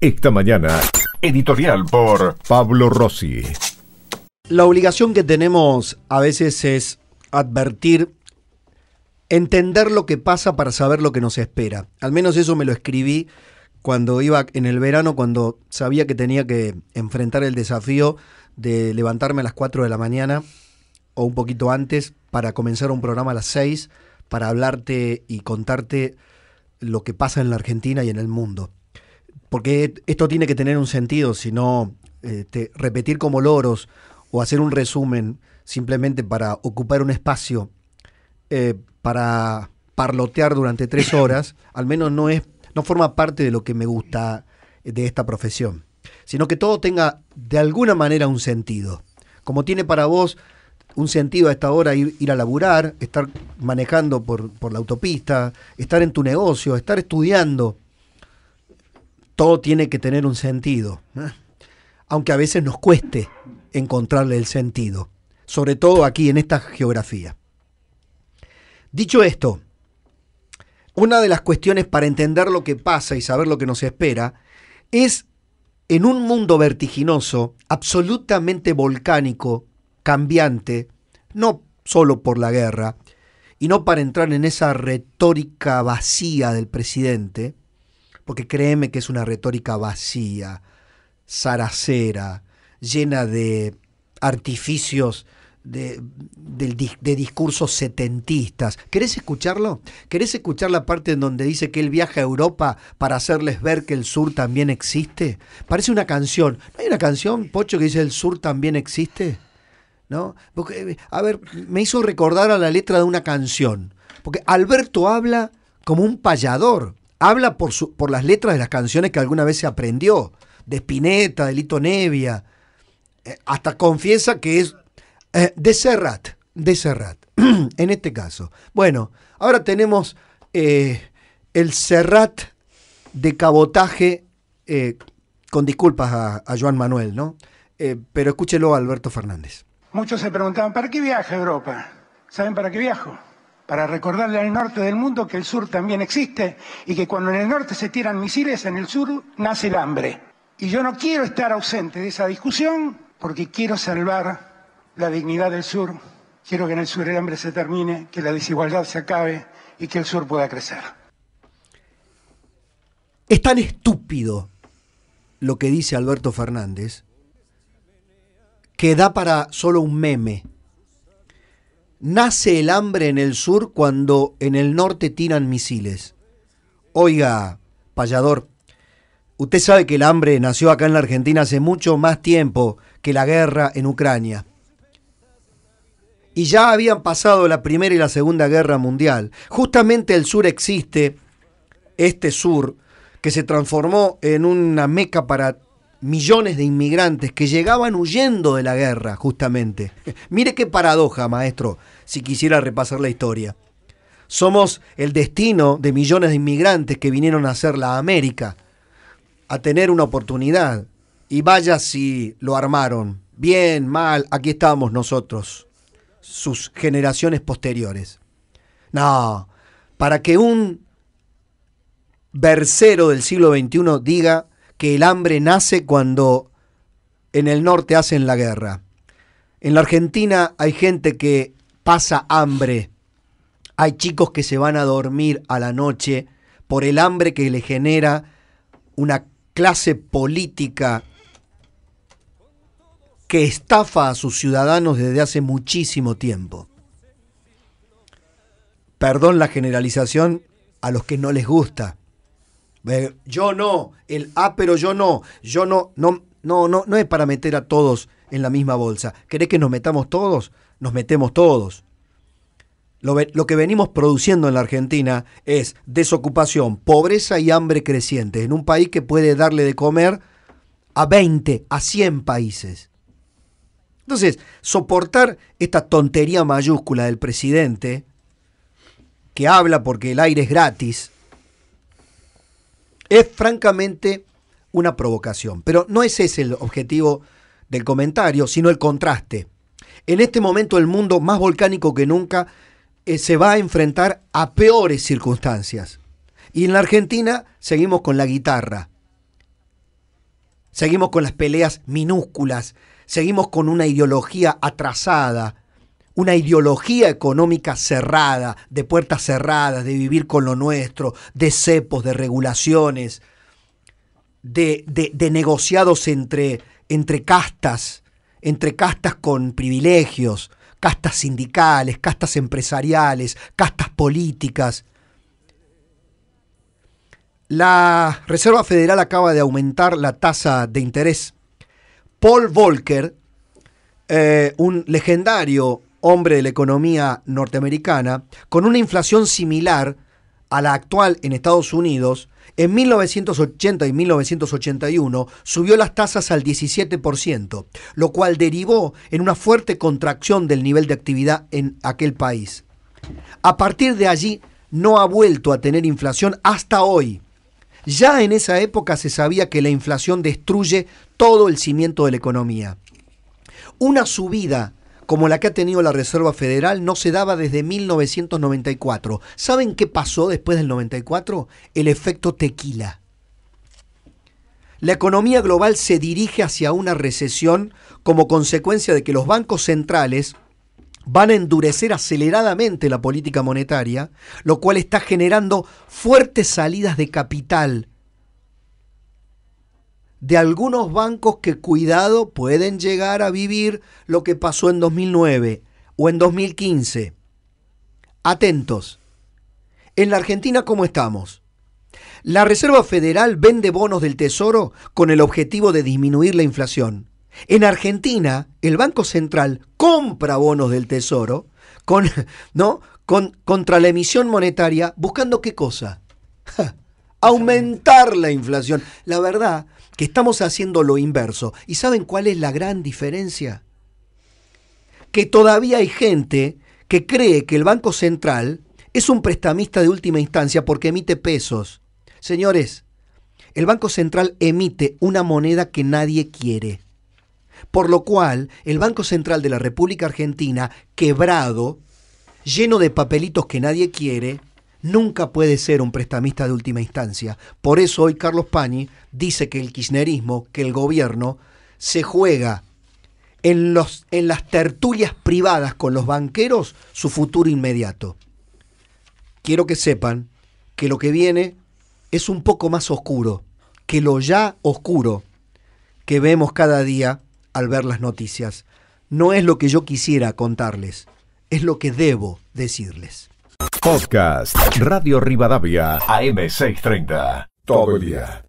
Esta mañana, editorial por Pablo Rossi. La obligación que tenemos a veces es advertir, entender lo que pasa para saber lo que nos espera. Al menos eso me lo escribí cuando iba en el verano, cuando sabía que tenía que enfrentar el desafío de levantarme a las 4 de la mañana o un poquito antes para comenzar un programa a las 6 para hablarte y contarte lo que pasa en la Argentina y en el mundo porque esto tiene que tener un sentido, si no, este, repetir como loros o hacer un resumen simplemente para ocupar un espacio, eh, para parlotear durante tres horas, al menos no, es, no forma parte de lo que me gusta de esta profesión, sino que todo tenga de alguna manera un sentido. Como tiene para vos un sentido a esta hora ir, a laburar, estar manejando por la autopista, estar en tu negocio, estar estudiando, todo tiene que tener un sentido, ¿eh? aunque a veces nos cueste encontrarle el sentido, sobre todo aquí en esta geografía. Dicho esto, una de las cuestiones para entender lo que pasa y saber lo que nos espera es en un mundo vertiginoso, absolutamente volcánico, cambiante, no solo por la guerra, y no para entrar en esa retórica vacía del presidente, porque créeme que es una retórica vacía, saracera, llena de artificios de, discursos setentistas. ¿Querés escucharlo? ¿Querés escuchar la parte en donde dice que él viaja a Europa para hacerles ver que el sur también existe? Parece una canción. ¿No hay una canción, Pocho, que dice el sur también existe? ¿No? Eh, a ver, me hizo recordar a la letra de una canción. Porque Alberto habla como un payador habla por, por las letras de las canciones que alguna vez se aprendió, de Spinetta, de Lito Nevia, eh, hasta confiesa que es eh, de Serrat, de Serrat, en este caso. Bueno, ahora tenemos eh, el Serrat de cabotaje, con disculpas a, a, Joan Manuel, ¿no? pero escúchelo a Alberto Fernández. Muchos se preguntaban, ¿para qué viaja a Europa? ¿Saben para qué viajo? para recordarle al norte del mundo que el sur también existe y que cuando en el norte se tiran misiles, en el sur nace el hambre. Y yo no quiero estar ausente de esa discusión porque quiero salvar la dignidad del sur, quiero que en el sur el hambre se termine, que la desigualdad se acabe y que el sur pueda crecer. Es tan estúpido lo que dice Alberto Fernández que da para solo un meme. Nace el hambre en el sur cuando en el norte tiran misiles. Oiga, payador, usted sabe que el hambre nació acá en la Argentina hace mucho más tiempo que la guerra en Ucrania. Y ya habían pasado la Primera y la Segunda Guerra Mundial. Justamente el sur existe, este sur, que se transformó en una meca para millones de inmigrantes que llegaban huyendo de la guerra, justamente. Mire qué paradoja, maestro, si quisiera repasar la historia. Somos el destino de millones de inmigrantes que vinieron a hacer la América, a tener una oportunidad. Y vaya si lo armaron, bien, mal, aquí estamos nosotros, sus generaciones posteriores. No, para que un versero del siglo XXI diga que el hambre nace cuando en el norte hacen la guerra. En la Argentina hay gente que pasa hambre. Hay chicos que se van a dormir a la noche por el hambre que le genera una clase política que estafa a sus ciudadanos desde hace muchísimo tiempo. Perdón la generalización a los que no les gusta, yo no, el a ah, pero yo no, yo no, no, no, no, no es para meter a todos en la misma bolsa. ¿Querés que nos metamos todos? Nos metemos todos. Lo, lo, que venimos produciendo en la Argentina es desocupación, pobreza y hambre creciente, en un país que puede darle de comer a 20, a 100 países. Entonces, soportar esta tontería mayúscula del presidente, que habla porque el aire es gratis, es francamente una provocación, pero no es ese el objetivo del comentario, sino el contraste. En este momento el mundo, más volcánico que nunca, eh, se va a enfrentar a peores circunstancias. Y en la Argentina seguimos con la guitarra, seguimos con las peleas minúsculas, seguimos con una ideología atrasada, una ideología económica cerrada, de puertas cerradas, de vivir con lo nuestro, de cepos, de regulaciones, de, negociados entre, entre castas, entre castas con privilegios, castas sindicales, castas empresariales, castas políticas. La Reserva Federal acaba de aumentar la tasa de interés. Paul Volcker, eh, un legendario hombre de la economía norteamericana, con una inflación similar a la actual en Estados Unidos, en 1980 y 1981 subió las tasas al 17%, lo cual derivó en una fuerte contracción del nivel de actividad en aquel país. A partir de allí no ha vuelto a tener inflación hasta hoy. Ya en esa época se sabía que la inflación destruye todo el cimiento de la economía. Una subida como la que ha tenido la Reserva Federal no se daba desde 1994. ¿Saben qué pasó después del 94? El efecto tequila. La economía global se dirige hacia una recesión como consecuencia de que los bancos centrales van a endurecer aceleradamente la política monetaria, lo cual está generando fuertes salidas de capital de algunos bancos que cuidado pueden llegar a vivir lo que pasó en 2009 o en 2015. Atentos. En la Argentina, ¿cómo estamos? La Reserva Federal vende bonos del Tesoro con el objetivo de disminuir la inflación. En Argentina, el Banco Central compra bonos del Tesoro con, ¿no? contra la emisión monetaria, buscando qué cosa? aumentar la inflación. La verdad, que estamos haciendo lo inverso. ¿Y saben cuál es la gran diferencia? Que todavía hay gente que cree que el Banco Central es un prestamista de última instancia porque emite pesos. Señores, el Banco Central emite una moneda que nadie quiere. Por lo cual, el Banco Central de la República Argentina, quebrado, lleno de papelitos que nadie quiere, nunca puede ser un prestamista de última instancia. Por eso hoy Carlos Pañi dice que el kirchnerismo, que el gobierno, se juega en, los, en las tertulias privadas con los banqueros su futuro inmediato. Quiero que sepan que lo que viene es un poco más oscuro que lo ya oscuro que vemos cada día al ver las noticias. No es lo que yo quisiera contarles, es lo que debo decirles. Podcast Radio Rivadavia AM630. Todo el día.